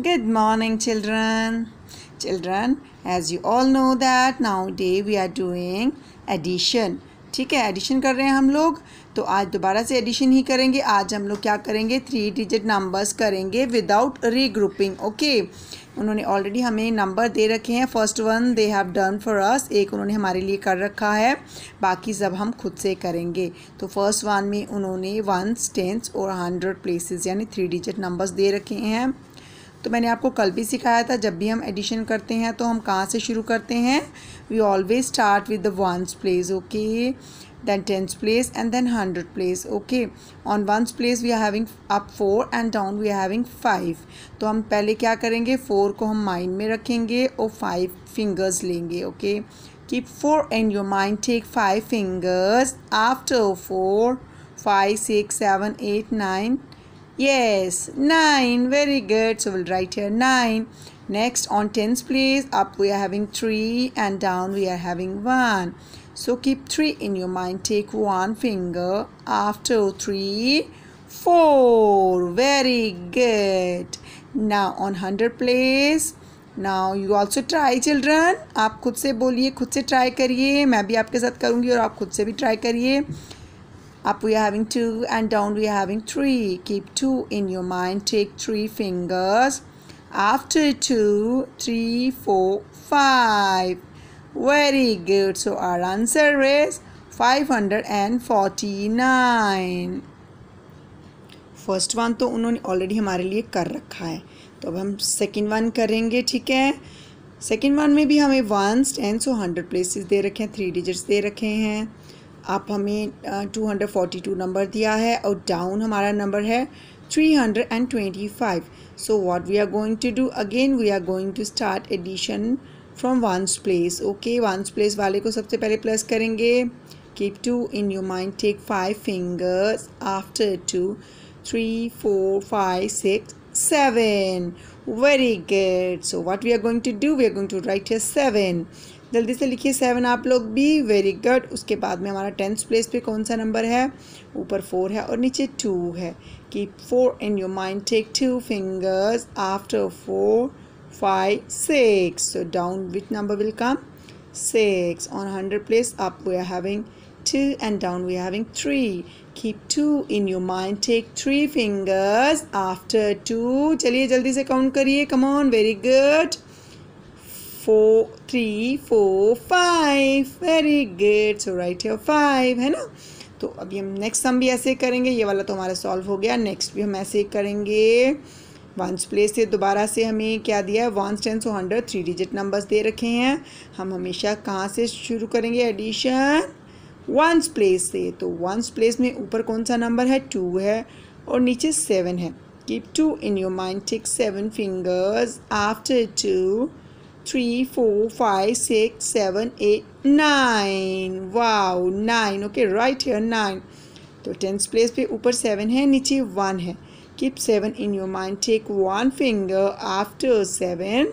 Good morning children. Children, as you all know that day we are doing addition. ठीक है addition कर रहे हैं हम लोग तो आज दोबारा से एडिशन ही करेंगे आज हम लोग क्या करेंगे थ्री डिजिट नंबर्स करेंगे विदाउट रीग्रुपिंग ओके उन्होंने ऑलरेडी हमें नंबर दे रखे हैं first one they have done for us एक उन्होंने हमारे लिए कर रखा है बाकी सब हम खुद से करेंगे तो फर्स्ट वन में उन्होंने वन टेंस और हंड्रेड प्लेसेस यानी थ्री डिजिट नंबर्स दे रखे हैं तो मैंने आपको कल भी सिखाया था जब भी हम एडिशन करते हैं तो हम कहाँ से शुरू करते हैं we always start with the ones place okay then tenth place and then hundred place okay on ones place we are having up four and down we are having five तो हम पहले क्या करेंगे फोर को हम mind में रखेंगे और फाइव फिंगर्स लेंगे okay keep four in your mind take five fingers after four five six seven eight nine Yes, 9. Very good. So we'll write here 9. Next, on tens place, up we are having 3 and down we are having 1. So keep 3 in your mind. Take one finger after 3, 4. Very good. Now on 100 place, Now you also try, children. आप खुद से बोलिए खुद से try करिए मैं भी आपके साथ करूँगी और आप खुद से भी try करिए Up we are having two and down we are having three Keep two in your mind. Take three fingers. After two three four five Very good. So our answer is 549. First one तो उन्होंने already हमारे लिए कर रखा है तो अब हम सेकेंड वन करेंगे ठीक है सेकेंड वन में भी हमें वन टेन सौ हंड्रेड प्लेसेस दे रखे हैं थ्री डिजिट्स दे रखे हैं आप हमें two hundred forty two number दिया है और डाउन हमारा नंबर है three hundred and twenty five so what we are going to do again we are going to start addition from ones place okay ones place वाले को सबसे पहले plus करेंगे keep two in your mind take five fingers after two three four five six seven very good so what we are going to do we are going to write here seven जल्दी से लिखिए seven आप लोग be very good उसके बाद में हमारा tenth place पे कौन सा नंबर है ऊपर फोर है और नीचे टू है keep four in your mind take two fingers after four five six so down with number will come six on hundred place up we are having two and down we are having three keep two in your mind take three fingers after two चलिए जल्दी से count करिए come on very good four three four five very good so write your five है ना तो अभी हम next sum भी ऐसे ही करेंगे ये वाला तो हमारा सॉल्व हो गया नेक्स्ट भी हम ऐसे ही करेंगे वंस प्लेस से दोबारा से हमें क्या दिया है वंस टेन सो हंड्रेड थ्री डिजिट नंबर्स दे रखे हैं हम हमेशा कहाँ से शुरू करेंगे एडिशन वंस प्लेस से तो वंस प्लेस में ऊपर कौन सा नंबर है टू है और नीचे सेवन है keep two in your mind take seven fingers after two Three, four, five, six, seven, eight, nine. Wow, 9. Okay, right here, 9. So, tens place be upper 7 hai, niche 1 hai. Keep 7 in your mind. Take one finger after 7,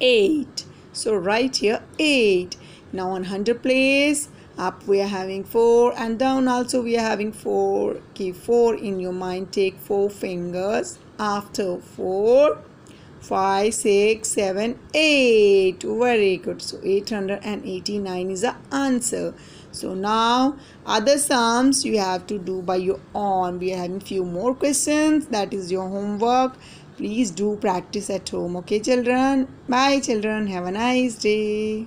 8. So, right here, 8. Now, 100 place. Up we are having 4 and down also we are having 4. Keep 4 in your mind. Take 4 fingers after 4, 5, 6, 7, 8. Very good. So 889 is the answer. So now other sums you have to do by your own. We are having few more questions. That is your homework. Please do practice at home. Okay children. Bye children. Have a nice day.